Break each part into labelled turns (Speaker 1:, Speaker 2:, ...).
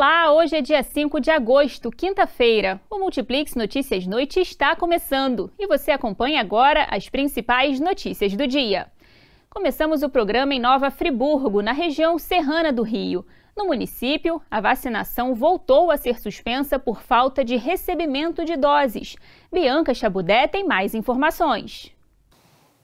Speaker 1: Olá, hoje é dia 5 de agosto, quinta-feira. O Multiplex Notícias Noite está começando e você acompanha agora as principais notícias do dia. Começamos o programa em Nova Friburgo, na região serrana do Rio. No município, a vacinação voltou a ser suspensa por falta de recebimento de doses. Bianca Chabudé tem mais informações.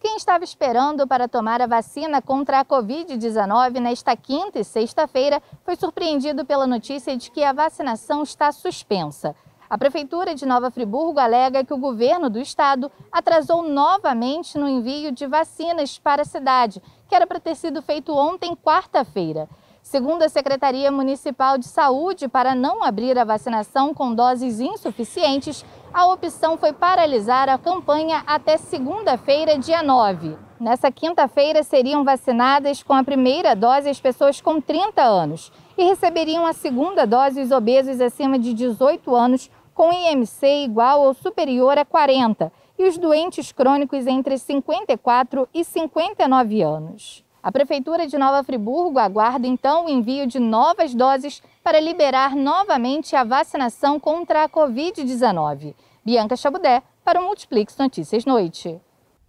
Speaker 2: Quem estava esperando para tomar a vacina contra a Covid-19 nesta quinta e sexta-feira foi surpreendido pela notícia de que a vacinação está suspensa. A Prefeitura de Nova Friburgo alega que o governo do estado atrasou novamente no envio de vacinas para a cidade, que era para ter sido feito ontem, quarta-feira. Segundo a Secretaria Municipal de Saúde, para não abrir a vacinação com doses insuficientes, a opção foi paralisar a campanha até segunda-feira, dia 9. Nessa quinta-feira, seriam vacinadas com a primeira dose as pessoas com 30 anos e receberiam a segunda dose os obesos acima de 18 anos com IMC igual ou superior a 40 e os doentes crônicos entre 54 e 59 anos. A Prefeitura de Nova Friburgo aguarda então o envio de novas doses para liberar novamente a vacinação contra a Covid-19. Bianca Chabudé para o Multiplix Notícias Noite.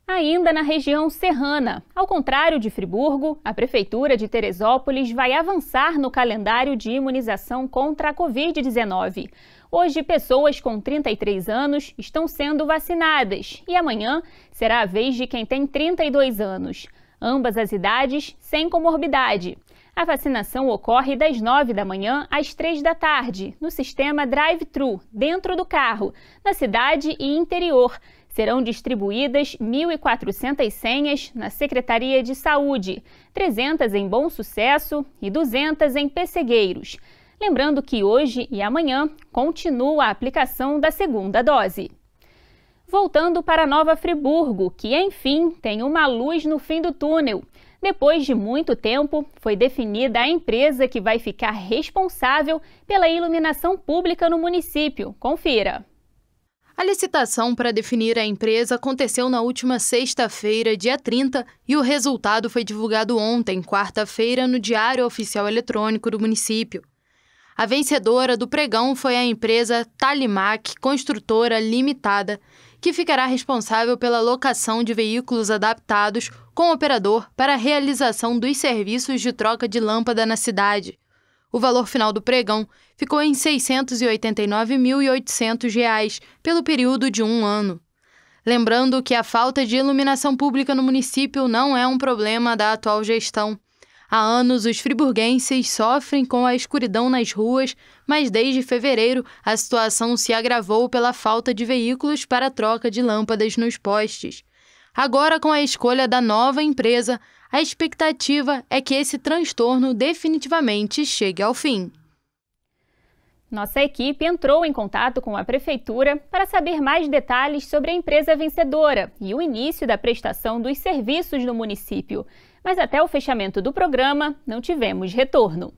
Speaker 1: Ainda na região serrana. Ao contrário de Friburgo, a Prefeitura de Teresópolis vai avançar no calendário de imunização contra a Covid-19. Hoje, pessoas com 33 anos estão sendo vacinadas e amanhã será a vez de quem tem 32 anos ambas as idades, sem comorbidade. A vacinação ocorre das 9 da manhã às 3 da tarde, no sistema drive-thru, dentro do carro, na cidade e interior. Serão distribuídas 1.400 senhas na Secretaria de Saúde, 300 em Bom Sucesso e 200 em Pessegueiros. Lembrando que hoje e amanhã continua a aplicação da segunda dose voltando para Nova Friburgo, que enfim tem uma luz no fim do túnel. Depois de muito tempo, foi definida a empresa que vai ficar responsável pela iluminação pública no município. Confira.
Speaker 3: A licitação para definir a empresa aconteceu na última sexta-feira, dia 30, e o resultado foi divulgado ontem, quarta-feira, no Diário Oficial Eletrônico do município. A vencedora do pregão foi a empresa Talimac Construtora Limitada, que ficará responsável pela locação de veículos adaptados com o operador para a realização dos serviços de troca de lâmpada na cidade. O valor final do pregão ficou em R$ 689.800 pelo período de um ano. Lembrando que a falta de iluminação pública no município não é um problema da atual gestão. Há anos, os friburguenses sofrem com a escuridão nas ruas, mas desde fevereiro a situação se agravou pela falta de veículos para troca de lâmpadas nos postes. Agora, com a escolha da nova empresa, a expectativa é que esse transtorno
Speaker 1: definitivamente chegue ao fim. Nossa equipe entrou em contato com a prefeitura para saber mais detalhes sobre a empresa vencedora e o início da prestação dos serviços no município mas até o fechamento do programa não tivemos retorno.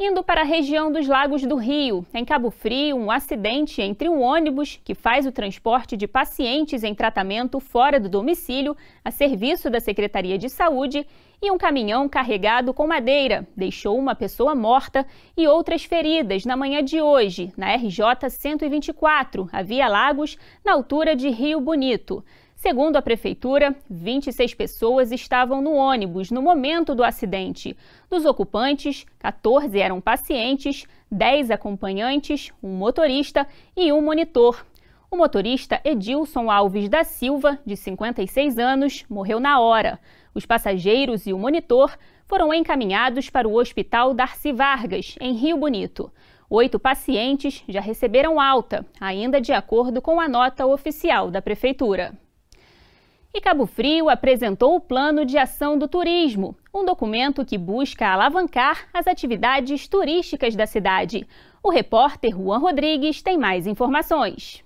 Speaker 1: Indo para a região dos Lagos do Rio, em Cabo Frio, um acidente entre um ônibus que faz o transporte de pacientes em tratamento fora do domicílio, a serviço da Secretaria de Saúde, e um caminhão carregado com madeira deixou uma pessoa morta e outras feridas na manhã de hoje, na RJ 124, a Via Lagos, na altura de Rio Bonito. Segundo a prefeitura, 26 pessoas estavam no ônibus no momento do acidente. Dos ocupantes, 14 eram pacientes, 10 acompanhantes, um motorista e um monitor. O motorista Edilson Alves da Silva, de 56 anos, morreu na hora. Os passageiros e o monitor foram encaminhados para o Hospital Darcy Vargas, em Rio Bonito. Oito pacientes já receberam alta, ainda de acordo com a nota oficial da Prefeitura. E Cabo Frio apresentou o Plano de Ação do Turismo, um documento que busca alavancar as atividades turísticas da cidade. O repórter Juan Rodrigues tem mais informações.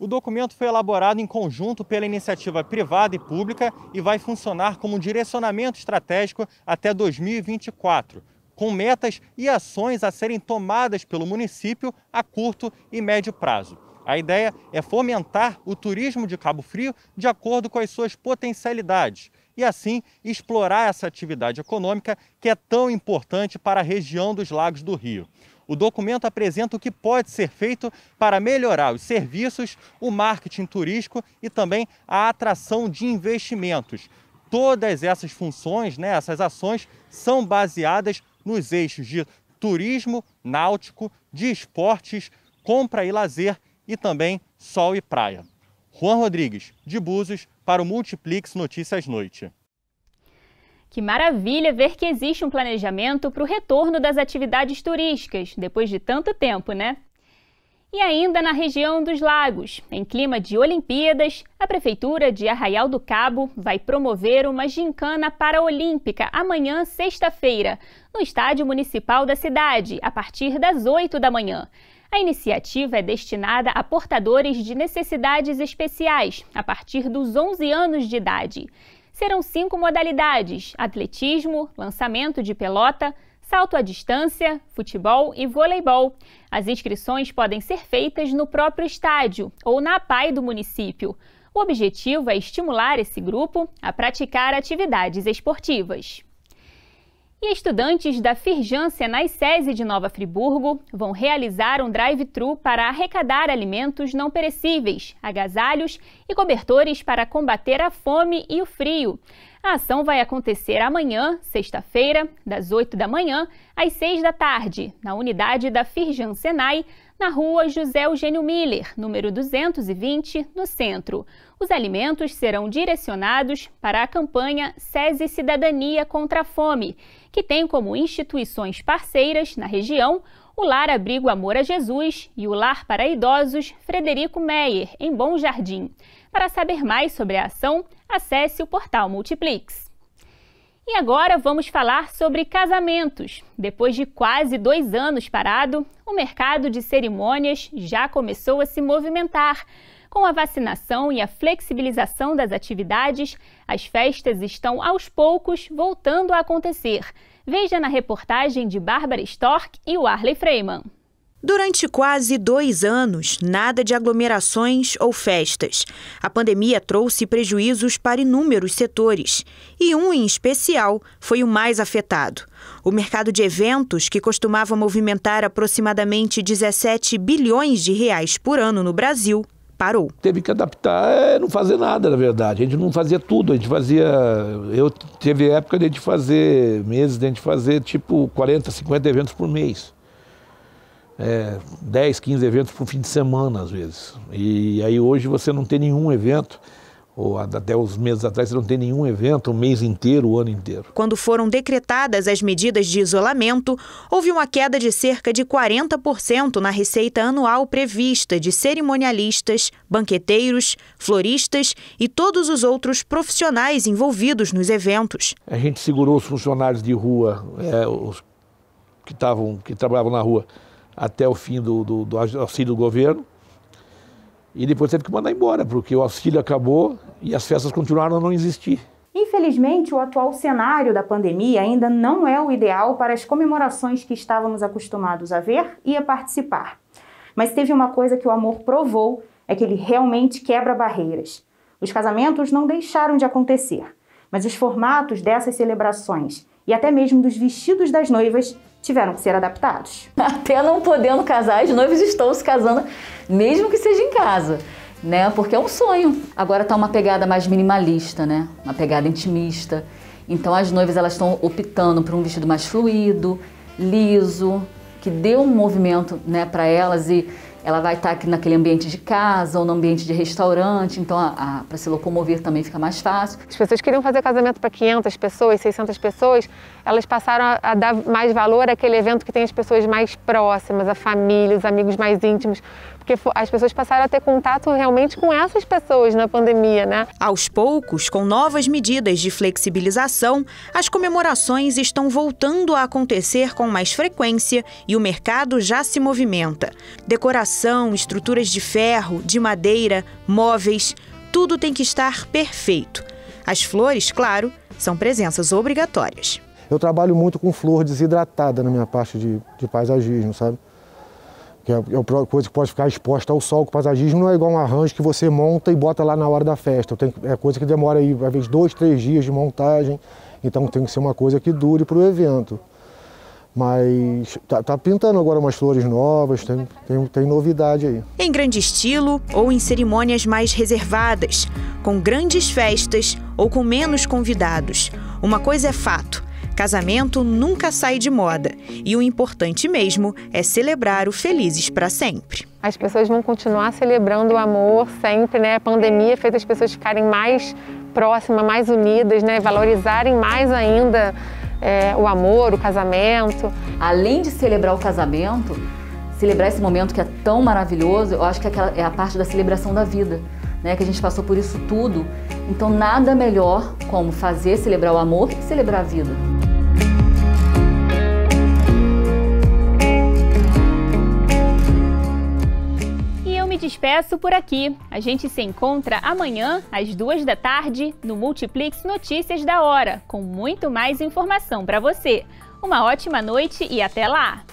Speaker 4: O documento foi elaborado em conjunto pela iniciativa privada e pública e vai funcionar como direcionamento estratégico até 2024, com metas e ações a serem tomadas pelo município a curto e médio prazo. A ideia é fomentar o turismo de Cabo Frio de acordo com as suas potencialidades e assim explorar essa atividade econômica que é tão importante para a região dos Lagos do Rio. O documento apresenta o que pode ser feito para melhorar os serviços, o marketing turístico e também a atração de investimentos. Todas essas funções, né, essas ações, são baseadas nos eixos de turismo náutico, de esportes, compra e lazer e também sol e praia. Juan Rodrigues, de Búzios, para o Multiplix Notícias Noite.
Speaker 1: Que maravilha ver que existe um planejamento para o retorno das atividades turísticas, depois de tanto tempo, né? E ainda na região dos lagos, em clima de Olimpíadas, a Prefeitura de Arraial do Cabo vai promover uma gincana paraolímpica amanhã, sexta-feira, no Estádio Municipal da cidade, a partir das 8 da manhã. A iniciativa é destinada a portadores de necessidades especiais, a partir dos 11 anos de idade. Serão cinco modalidades: atletismo, lançamento de pelota, salto à distância, futebol e voleibol. As inscrições podem ser feitas no próprio estádio ou na PAI do município. O objetivo é estimular esse grupo a praticar atividades esportivas. E estudantes da Firjan Senai SESI de Nova Friburgo vão realizar um drive-thru para arrecadar alimentos não perecíveis, agasalhos e cobertores para combater a fome e o frio. A ação vai acontecer amanhã, sexta-feira, das 8 da manhã às 6 da tarde, na unidade da Firjan Senai, na rua José Eugênio Miller, número 220, no centro. Os alimentos serão direcionados para a campanha SESI Cidadania contra a Fome, que tem como instituições parceiras na região o Lar Abrigo Amor a Jesus e o Lar para Idosos Frederico Meyer, em Bom Jardim. Para saber mais sobre a ação, acesse o portal Multiplix. E agora vamos falar sobre casamentos. Depois de quase dois anos parado, o mercado de cerimônias já começou a se movimentar. Com a vacinação e a flexibilização das atividades, as festas estão aos poucos voltando a acontecer. Veja na reportagem de Bárbara Stork e o Arley Freeman.
Speaker 5: Durante quase dois anos, nada de aglomerações ou festas. A pandemia trouxe prejuízos para inúmeros setores e um em especial foi o mais afetado. O mercado de eventos, que costumava movimentar aproximadamente 17 bilhões de reais por ano no Brasil, parou. Teve que
Speaker 4: adaptar, é não fazer nada, na verdade. A gente não fazia tudo, a gente fazia. Eu teve época de a gente fazer, meses de a gente fazer tipo 40, 50 eventos por mês é, 10, 15 eventos por fim de semana, às vezes. E aí hoje você não tem nenhum evento, ou até os meses atrás você não tem nenhum evento, o um mês inteiro, o ano inteiro.
Speaker 5: Quando foram decretadas as medidas de isolamento, houve uma queda de cerca de 40% na receita anual prevista de cerimonialistas, banqueteiros, floristas e todos os outros profissionais envolvidos nos eventos.
Speaker 4: A gente segurou os funcionários de rua, é, os que, tavam, que trabalhavam na rua, até o fim do, do, do auxílio do governo. E depois teve que mandar embora, porque o auxílio acabou e as festas continuaram a não existir.
Speaker 5: Infelizmente, o atual cenário da pandemia ainda não é o ideal para as comemorações que estávamos acostumados a ver e a participar. Mas teve uma coisa que o amor provou: é que ele realmente quebra barreiras. Os casamentos não deixaram de acontecer, mas os formatos dessas celebrações e até mesmo dos vestidos
Speaker 1: das noivas tiveram que ser adaptados. Até não podendo casar, as noivas estão se casando, mesmo que seja em casa, né? Porque é um sonho. Agora tá uma pegada mais minimalista, né? Uma pegada intimista. Então as noivas elas estão optando por um vestido mais fluido, liso, que dê um movimento, né, para elas e ela vai estar aqui naquele ambiente de casa ou no ambiente de restaurante, então para se locomover também
Speaker 3: fica mais fácil. As pessoas queriam fazer casamento para 500 pessoas, 600 pessoas, elas passaram a, a, dar mais valor àquele evento que tem as pessoas mais próximas, a família, os amigos mais íntimos, porque as pessoas passaram a ter contato realmente com essas pessoas na pandemia, né? Aos
Speaker 5: poucos, com novas medidas de flexibilização, as comemorações estão voltando a acontecer com mais frequência e o mercado já se movimenta. Decoração, estruturas de ferro, de madeira, móveis, tudo tem que estar perfeito. As flores, claro, são presenças obrigatórias.
Speaker 4: Eu trabalho muito com flor desidratada na minha parte de, de paisagismo, sabe? que é, é a coisa que pode ficar exposta ao sol, que o paisagismo não é igual um arranjo que você monta e bota lá na hora da festa. é coisa que demora aí, às vezes, dois, três dias de montagem, então tem que ser uma coisa que dure para o evento. Mas tá, tá, pintando agora umas flores novas, tem, tem, tem novidade aí.
Speaker 5: Em grande estilo ou em cerimônias mais reservadas, com grandes festas ou com menos convidados. Uma coisa é fato: Casamento nunca sai de moda e o importante mesmo é celebrar o felizes para sempre.
Speaker 3: As pessoas vão continuar celebrando o amor sempre, né? A pandemia fez as pessoas ficarem mais próximas, mais unidas, né? Valorizarem mais ainda é, o amor, o
Speaker 1: casamento. Além de celebrar o casamento, celebrar esse momento que é tão maravilhoso, eu acho que é, é a parte da celebração da vida, né? Que a gente passou por isso tudo. Então, nada melhor como fazer celebrar o amor que celebrar a vida. me despeço por aqui. A gente se encontra amanhã, às duas da tarde, no Multiplix Notícias da Hora, com muito mais informação para você. Uma ótima noite e até lá!